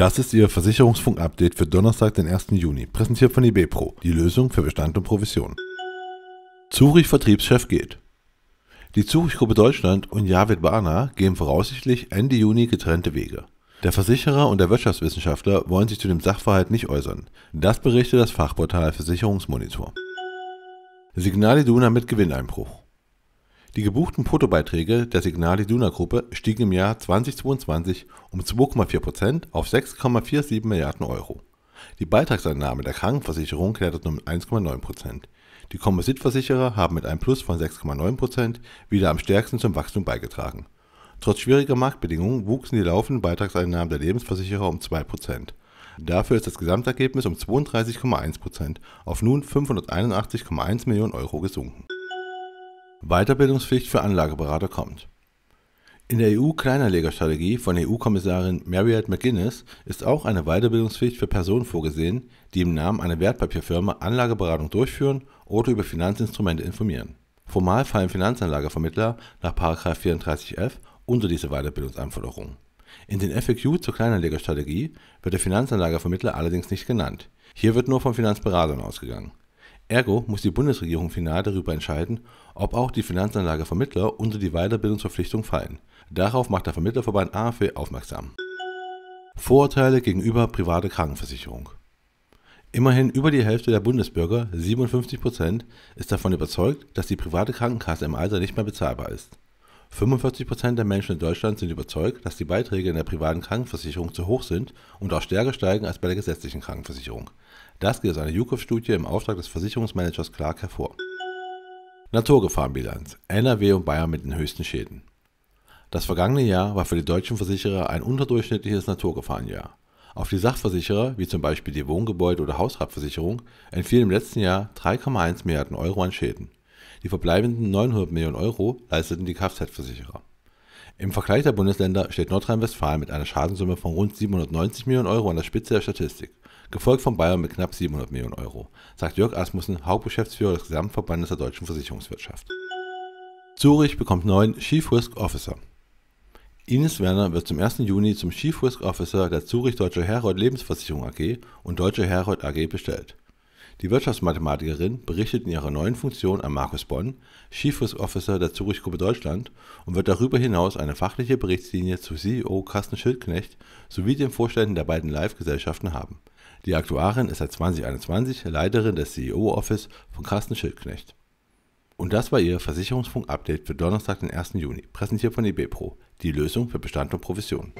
Das ist Ihr Versicherungsfunk-Update für Donnerstag, den 1. Juni, präsentiert von IBPRO, die Lösung für Bestand und Provision. Zurich Vertriebschef geht. Die Zurich Gruppe Deutschland und Javid Barna gehen voraussichtlich Ende Juni getrennte Wege. Der Versicherer und der Wirtschaftswissenschaftler wollen sich zu dem Sachverhalt nicht äußern. Das berichtet das Fachportal Versicherungsmonitor. Signal Iduna mit Gewinneinbruch. Die gebuchten Protobeiträge der Signal Iduna Gruppe stiegen im Jahr 2022 um 2,4% auf 6,47 Milliarden Euro. Die Beitragseinnahme der Krankenversicherung kletterten um 1,9%. Die Kompositversicherer haben mit einem Plus von 6,9% wieder am stärksten zum Wachstum beigetragen. Trotz schwieriger Marktbedingungen wuchsen die laufenden Beitragseinnahmen der Lebensversicherer um 2%. Dafür ist das Gesamtergebnis um 32,1% auf nun 581,1 Millionen Euro gesunken. Weiterbildungspflicht für Anlageberater kommt. In der EU-Kleinerlegerstrategie von EU-Kommissarin Marriott McGuinness ist auch eine Weiterbildungspflicht für Personen vorgesehen, die im Namen einer Wertpapierfirma Anlageberatung durchführen oder über Finanzinstrumente informieren. Formal fallen Finanzanlagevermittler nach 34f unter diese Weiterbildungsanforderungen. In den FAQ zur Kleinanlegerstrategie wird der Finanzanlagevermittler allerdings nicht genannt. Hier wird nur von Finanzberatern ausgegangen. Ergo muss die Bundesregierung final darüber entscheiden, ob auch die Finanzanlagevermittler unter die Weiterbildungsverpflichtung fallen. Darauf macht der Vermittlerverband AFW aufmerksam. Vorurteile gegenüber private Krankenversicherung. Immerhin über die Hälfte der Bundesbürger, 57 Prozent, ist davon überzeugt, dass die private Krankenkasse im Alter nicht mehr bezahlbar ist. 45% der Menschen in Deutschland sind überzeugt, dass die Beiträge in der privaten Krankenversicherung zu hoch sind und auch stärker steigen als bei der gesetzlichen Krankenversicherung. Das geht aus einer YouGov-Studie im Auftrag des Versicherungsmanagers Clark hervor. Naturgefahrenbilanz. NRW und Bayern mit den höchsten Schäden. Das vergangene Jahr war für die deutschen Versicherer ein unterdurchschnittliches Naturgefahrenjahr. Auf die Sachversicherer, wie zum Beispiel die Wohngebäude- oder Hausratversicherung, entfielen im letzten Jahr 3,1 Milliarden Euro an Schäden. Die verbleibenden 900 Millionen Euro leisteten die Kfz-Versicherer. Im Vergleich der Bundesländer steht Nordrhein-Westfalen mit einer Schadenssumme von rund 790 Millionen Euro an der Spitze der Statistik, gefolgt von Bayern mit knapp 700 Millionen Euro, sagt Jörg Asmussen, Hauptgeschäftsführer des Gesamtverbandes der deutschen Versicherungswirtschaft. Zurich bekommt neuen Chief Risk Officer. Ines Werner wird zum 1. Juni zum Chief Risk Officer der Zurich Deutsche Herold Lebensversicherung AG und Deutsche Herold AG bestellt. Die Wirtschaftsmathematikerin berichtet in ihrer neuen Funktion an Markus Bonn, Chief Risk Officer der Zurich Gruppe Deutschland, und wird darüber hinaus eine fachliche Berichtslinie zu CEO Carsten Schildknecht sowie den Vorständen der beiden Live-Gesellschaften haben. Die Aktuarin ist seit 2021 Leiterin des CEO-Office von Carsten Schildknecht. Und das war Ihr Versicherungsfunk-Update für Donnerstag, den 1. Juni, präsentiert von eBay Pro, die Lösung für Bestand und Provision.